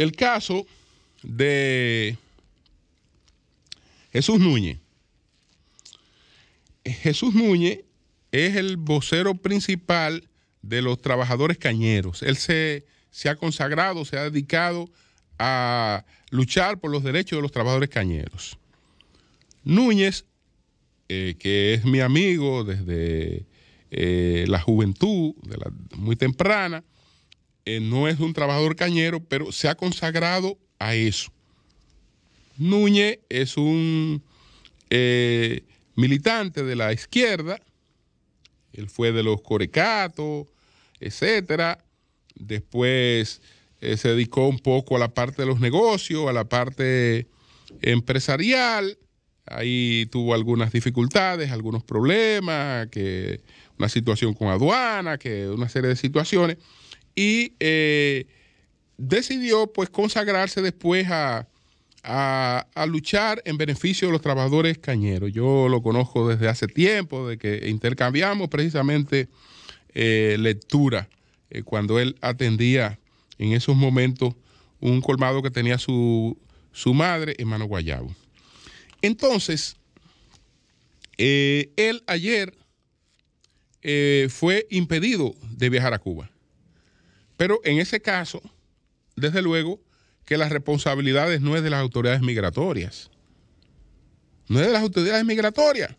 El caso de Jesús Núñez. Jesús Núñez es el vocero principal de los trabajadores cañeros. Él se, se, ha consagrado, se ha dedicado a luchar por los derechos de los trabajadores cañeros. Núñez, eh, que es mi amigo desde eh, la juventud, muy temprana, eh, no es un trabajador cañero, pero se ha consagrado a eso. Núñez es un eh, militante de la izquierda, él fue de los corecatos, etcétera. Después eh, se dedicó un poco a la parte de los negocios, a la parte empresarial. Ahí tuvo algunas dificultades, algunos problemas, que una situación con aduana, que una serie de situaciones y eh, decidió pues consagrarse después a, luchar en beneficio de los trabajadores cañeros. Yo lo conozco desde hace tiempo, de que intercambiamos precisamente eh, lectura eh, cuando él atendía en esos momentos un colmado que tenía su, su madre hermano Guayabo. Entonces, él ayer fue impedido de viajar a Cuba pero en ese caso, desde luego que las responsabilidades no es de las autoridades migratorias. No es de las autoridades migratorias.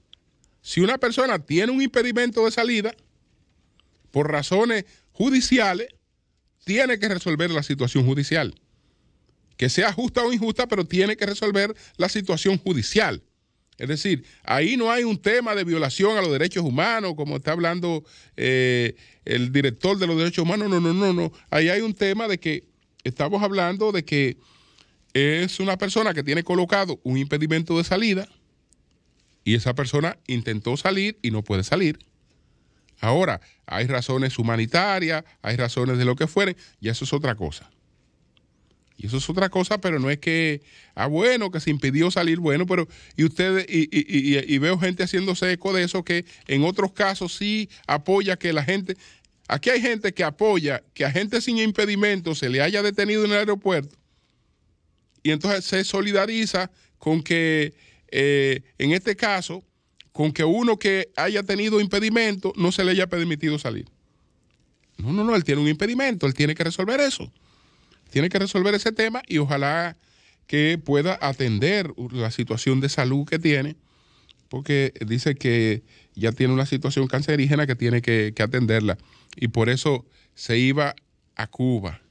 Si una persona tiene un impedimento de salida, por razones judiciales, tiene que resolver la situación judicial. Que sea justa o injusta, pero tiene que resolver la situación judicial. Es decir, ahí no hay un tema de violación a los derechos humanos, como está hablando eh, el director de los derechos humanos. No, no, no, no. Ahí hay un tema de que estamos hablando de que es una persona que tiene colocado un impedimento de salida y esa persona intentó salir y no puede salir. Ahora, hay razones humanitarias, hay razones de lo que fuere, y eso es otra cosa. Y eso es otra cosa, pero no es que, ah, bueno, que se impidió salir bueno, pero y ustedes, y, veo gente haciéndose eco de eso que en otros casos sí apoya que la gente, aquí hay gente que apoya que a gente sin impedimento se le haya detenido en el aeropuerto y entonces se solidariza con que, eh, en este caso, con que uno que haya tenido impedimento no se le haya permitido salir. No, no, no, él tiene un impedimento, él tiene que resolver eso tiene que resolver ese tema y ojalá que pueda atender la situación de salud que tiene, porque dice que ya tiene una situación cancerígena que tiene que, atenderla. Y por eso se iba a Cuba,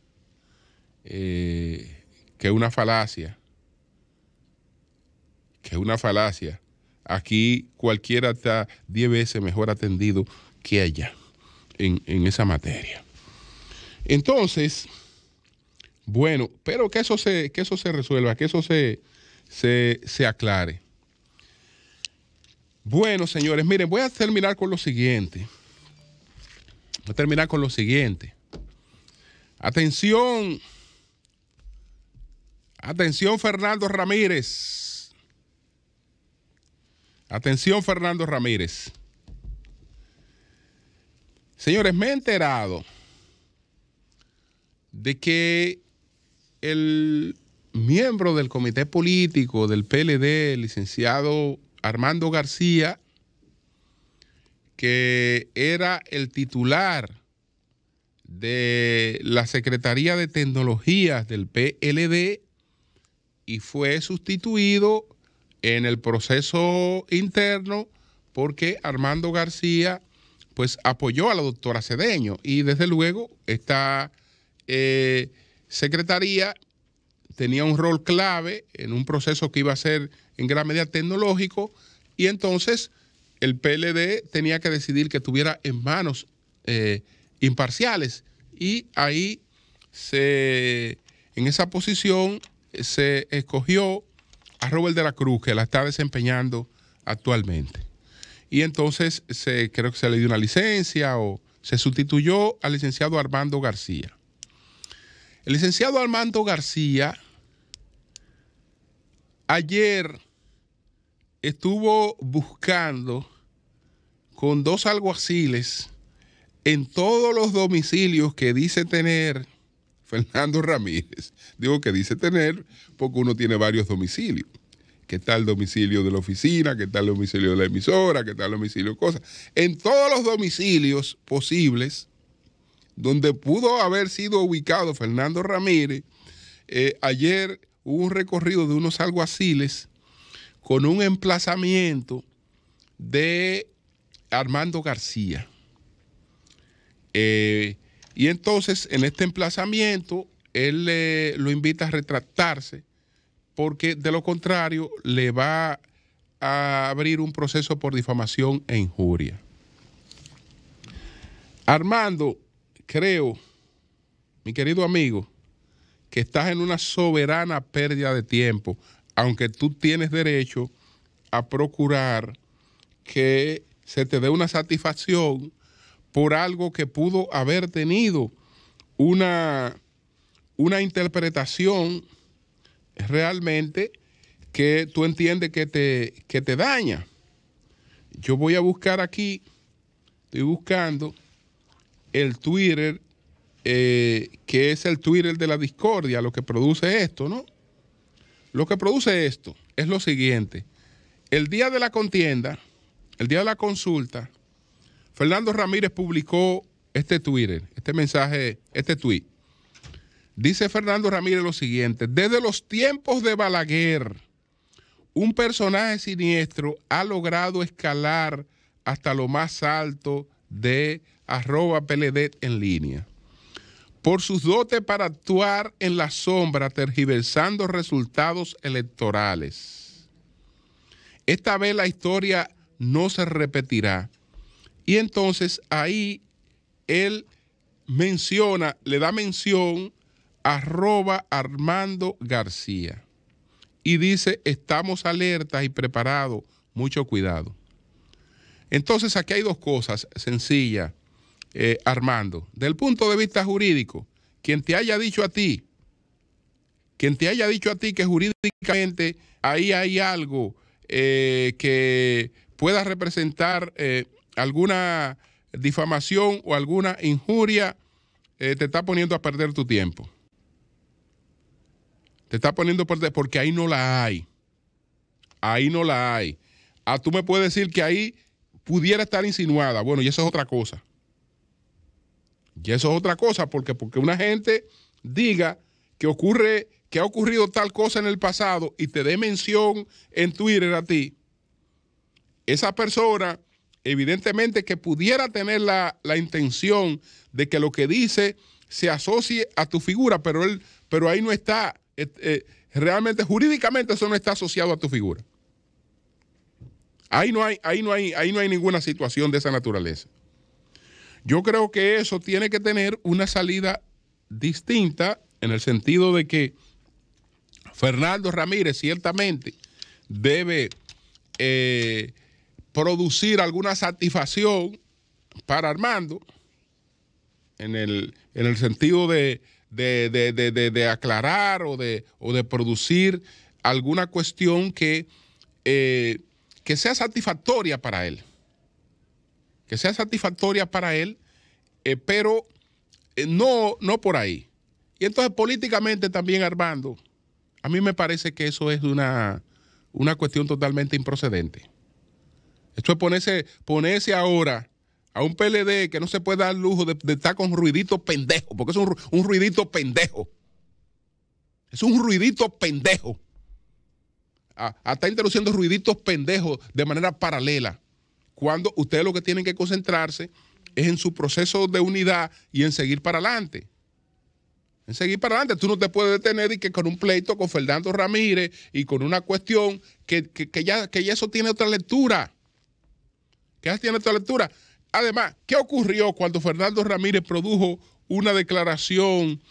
eh, que es una falacia, que es una falacia. Aquí cualquiera está 10 veces mejor atendido que allá en esa materia. Entonces, bueno, pero que eso se, que eso se resuelva, que eso se, se, se aclare. Bueno, señores, miren, voy a terminar con lo siguiente. Voy a terminar con lo siguiente. Atención. Atención, Fernando Ramírez. Atención, Fernando Ramírez. Señores, me he enterado de que el miembro del comité político del PLD, el licenciado Armando García, que era el titular de la Secretaría de Tecnologías del PLD y fue sustituido en el proceso interno porque Armando García pues apoyó a la doctora Cedeño y desde luego está eh, secretaría tenía un rol clave en un proceso que iba a ser en gran medida tecnológico y entonces el PLD tenía que decidir que tuviera en manos eh, imparciales y ahí se en esa posición se escogió a Robert de la Cruz que la está desempeñando actualmente y entonces se creo que se le dio una licencia o se sustituyó al licenciado Armando García el licenciado Armando García ayer estuvo buscando con dos alguaciles en todos los domicilios que dice tener Fernando Ramírez. Digo que dice tener porque uno tiene varios domicilios. Que está el domicilio de la oficina, que tal el domicilio de la emisora, que tal el domicilio de cosas. En todos los domicilios posibles donde pudo haber sido ubicado Fernando Ramírez, eh, ayer hubo un recorrido de unos alguaciles con un emplazamiento de Armando García. Eh, y entonces en este emplazamiento él eh, lo invita a retractarse porque de lo contrario le va a abrir un proceso por difamación e injuria. Armando creo, mi querido amigo, que estás en una soberana pérdida de tiempo, aunque tú tienes derecho a procurar que se te dé una satisfacción por algo que pudo haber tenido una, una interpretación realmente que tú entiendes que te, que te daña. Yo voy a buscar aquí, estoy buscando el Twitter, eh, que es el Twitter de la discordia, lo que produce esto, ¿no? Lo que produce esto es lo siguiente. El día de la contienda, el día de la consulta, Fernando Ramírez publicó este Twitter, este mensaje, este tweet. Dice Fernando Ramírez lo siguiente, desde los tiempos de Balaguer, un personaje siniestro ha logrado escalar hasta lo más alto de arroba PLD en línea. Por sus dotes para actuar en la sombra, tergiversando resultados electorales. Esta vez la historia no se repetirá. Y entonces ahí él menciona, le da mención arroba Armando García. Y dice, estamos alertas y preparados, mucho cuidado. Entonces aquí hay dos cosas sencillas eh, Armando. Del punto de vista jurídico, quien te haya dicho a ti, quien te haya dicho a ti que jurídicamente ahí hay algo eh, que pueda representar eh, alguna difamación o alguna injuria, te está poniendo a perder tu tiempo. Te está poniendo a perder porque ahí no la hay. Ahí no la hay. Ah, tú me puedes decir que ahí pudiera estar insinuada. Bueno, y eso es otra cosa. Y eso es otra cosa, porque, porque una gente diga que ocurre, que ha ocurrido tal cosa en el pasado y te dé mención en Twitter a ti, esa persona, evidentemente que pudiera tener la, intención de que lo que dice se asocie a tu figura, pero él, pero ahí no está. Eh, eh, realmente, jurídicamente, eso no está asociado a tu figura. Ahí no hay, ahí no hay, ahí no hay ninguna situación de esa naturaleza. Yo creo que eso tiene que tener una salida distinta en el sentido de que Fernando Ramírez ciertamente debe eh, producir alguna satisfacción para Armando en el, sentido de, aclarar o de, o de producir alguna cuestión que, eh, que sea satisfactoria para él que sea satisfactoria para él, eh, pero eh, no, no por ahí. Y entonces políticamente también, Armando, a mí me parece que eso es una, cuestión totalmente improcedente. Esto es ponerse, ahora a un PLD que no se puede dar lujo de, estar con ruidito pendejo, porque es un, ruidito pendejo. Es un ruidito pendejo. a estar introduciendo ruiditos pendejos de manera paralela cuando ustedes lo que tienen que concentrarse es en su proceso de unidad y en seguir para adelante. En seguir para adelante. Tú no te puedes detener y que con un pleito con Fernando Ramírez y con una cuestión que, ya, que eso tiene otra lectura. Que ya tiene otra lectura. Además, ¿qué ocurrió cuando Fernando Ramírez produjo una declaración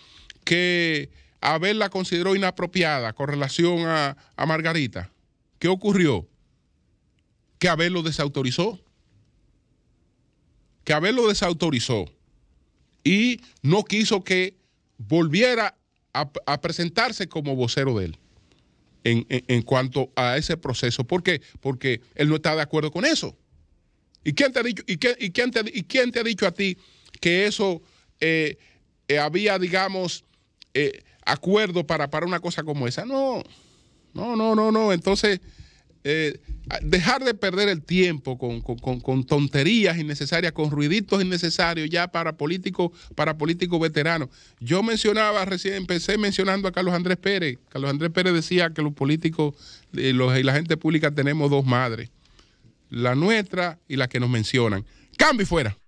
que Abel la consideró inapropiada con relación a, a Margarita? ¿Qué ocurrió? que Abel lo desautorizó. Que Abel lo desautorizó y no quiso que volviera a, presentarse como vocero de él en, cuanto a ese proceso. ¿Por qué? Porque él no está de acuerdo con eso. ¿Y quién te ha dicho, y te, ha dicho a ti que eso eh, eh, había, digamos, eh, acuerdo para, para una cosa como esa? No, no, no, no, no. Entonces... Eh, dejar de perder el tiempo con, tonterías innecesarias, con ruiditos innecesarios ya para políticos, para político veteranos. Yo mencionaba recién, empecé mencionando a Carlos Andrés Pérez. Carlos Andrés Pérez decía que los políticos eh, los, y la gente pública tenemos dos madres, la nuestra y la que nos mencionan. Cambio y fuera.